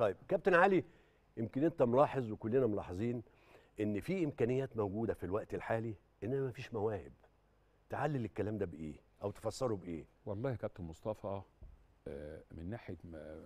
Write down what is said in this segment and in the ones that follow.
طيب كابتن علي يمكن انت ملاحظ وكلنا ملاحظين ان في امكانيات موجوده في الوقت الحالي انما ما فيش مواهب تعلل الكلام ده بايه او تفسره بايه والله يا كابتن مصطفى آه، من ناحيه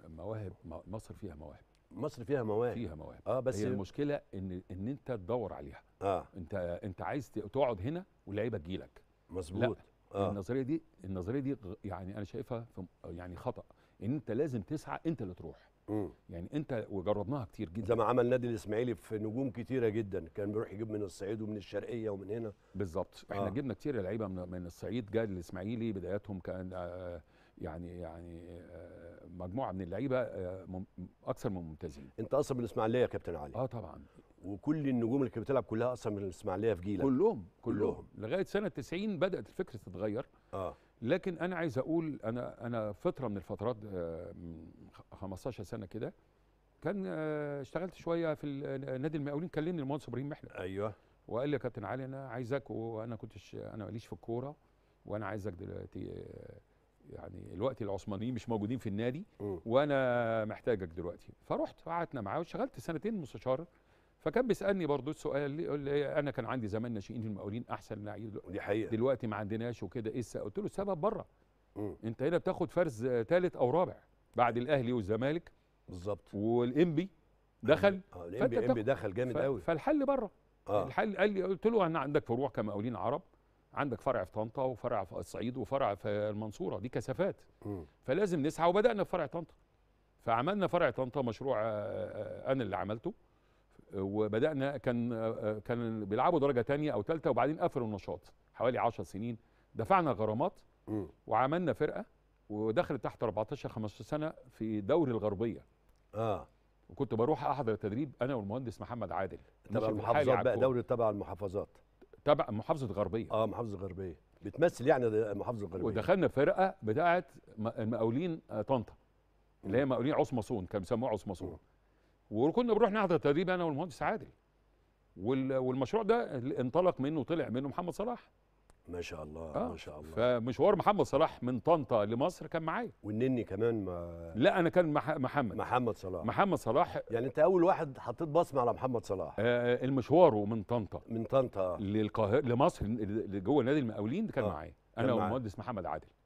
مواهب مصر فيها مواهب مصر فيها مواهب فيها مواهب اه بس هي المشكله ان ان انت تدور عليها اه انت انت عايز تقعد هنا واللعيبه تجي لك مظبوط آه. النظريه دي النظريه دي يعني انا شايفها يعني خطا ان انت لازم تسعى انت اللي تروح مم. يعني انت وجربناها كتير جدا زي ما عمل نادي الاسماعيلي في نجوم كتيره جدا كان بيروح يجيب من الصعيد ومن الشرقيه ومن هنا بالظبط آه. احنا جبنا كتير لعيبه من, الصعيد جاء الاسماعيلي بداياتهم كان آه، يعني يعني آه، مجموعه من اللعيبه آه، اكثر من ممتازين انت اصلا من الاسماعيليه يا كابتن علي اه طبعا وكل النجوم اللي كانت بتلعب كلها اصلا من الاسماعيليه في جيلك كلهم كلهم, كلهم. لغايه سنه 90 بدات الفكره تتغير اه لكن انا عايز اقول انا انا فتره من الفترات 15 آه، سنه كده كان آه، اشتغلت شويه في نادي المقاولين كلمني المهندس ابراهيم محلب ايوه وقال لي يا كابتن علي انا عايزك وانا كنتش انا ماليش في الكوره وانا عايزك دلوقتي يعني الوقت العثمانيين مش موجودين في النادي وانا محتاجك دلوقتي فرحت قعدنا معاه واشتغلت سنتين مستشار فكان بيسالني برضه السؤال يقول لي إيه، انا كان عندي زمان ناشئين المقاولين احسن لعيب دي حقيقه دلوقتي ما عندناش وكده ايه السبب؟ قلت له السبب بره انت هنا بتاخد فرز ثالث او رابع بعد الاهلي والزمالك بالظبط والانبي دخل اه الانبي دخل جامد قوي فالحل بره آه. الحل قال لي قلت له انا عندك فروع كمقاولين عرب عندك فرع في طنطا وفرع في الصعيد وفرع في المنصوره دي كثافات فلازم نسعى وبدانا في فرع طنطا فعملنا فرع طنطا مشروع آه، آه، آه، انا اللي عملته وبدانا كان كان بيلعبوا درجه ثانيه او ثالثه وبعدين قفلوا النشاط حوالي 10 سنين دفعنا غرامات وعملنا فرقه ودخلت تحت 14 15 سنه في دوري الغربيه اه وكنت بروح احضر التدريب انا والمهندس محمد عادل تبع المحافظات بقى دوري تبع المحافظات تبع محافظه غربيه اه محافظه غربيه بتمثل يعني المحافظه الغربيه ودخلنا فرقه بتاعه المقاولين آه، طنطا اللي هي مقاولين عصمصون كانوا بيسموها عصمصون وكنا بنروح نحضر تدريب انا والمهندس عادل والمشروع ده انطلق منه وطلع منه محمد صلاح ما شاء الله آه. ما شاء الله فمشوار محمد صلاح من طنطا لمصر كان معايا والنني كمان ما لا انا كان مح... محمد محمد صلاح محمد صلاح يعني انت اول واحد حطيت بصمه على محمد صلاح آه, آه، المشواره من طنطا من طنطا للقاهره لمصر جوه نادي المقاولين كان آه. معايا انا والمهندس محمد عادل